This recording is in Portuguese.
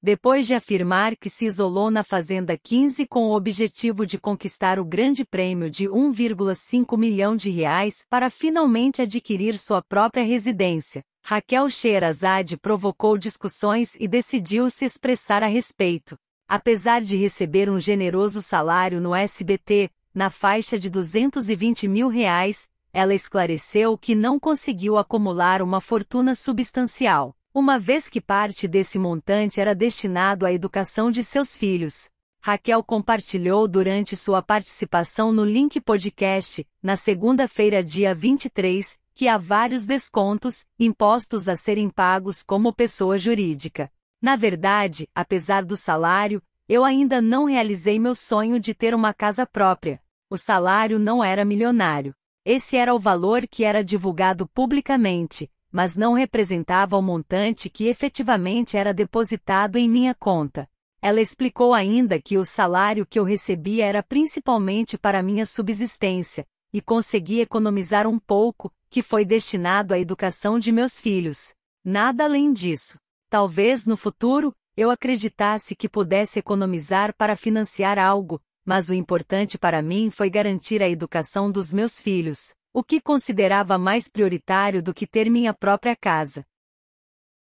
Depois de afirmar que se isolou na Fazenda 15 com o objetivo de conquistar o grande prêmio de 1,5 milhão de reais para finalmente adquirir sua própria residência, Raquel Sheerazade provocou discussões e decidiu se expressar a respeito. Apesar de receber um generoso salário no SBT, na faixa de 220 mil reais, ela esclareceu que não conseguiu acumular uma fortuna substancial uma vez que parte desse montante era destinado à educação de seus filhos. Raquel compartilhou durante sua participação no Link Podcast, na segunda-feira, dia 23, que há vários descontos, impostos a serem pagos como pessoa jurídica. Na verdade, apesar do salário, eu ainda não realizei meu sonho de ter uma casa própria. O salário não era milionário. Esse era o valor que era divulgado publicamente, mas não representava o montante que efetivamente era depositado em minha conta. Ela explicou ainda que o salário que eu recebia era principalmente para minha subsistência, e consegui economizar um pouco, que foi destinado à educação de meus filhos. Nada além disso. Talvez no futuro, eu acreditasse que pudesse economizar para financiar algo, mas o importante para mim foi garantir a educação dos meus filhos o que considerava mais prioritário do que ter minha própria casa.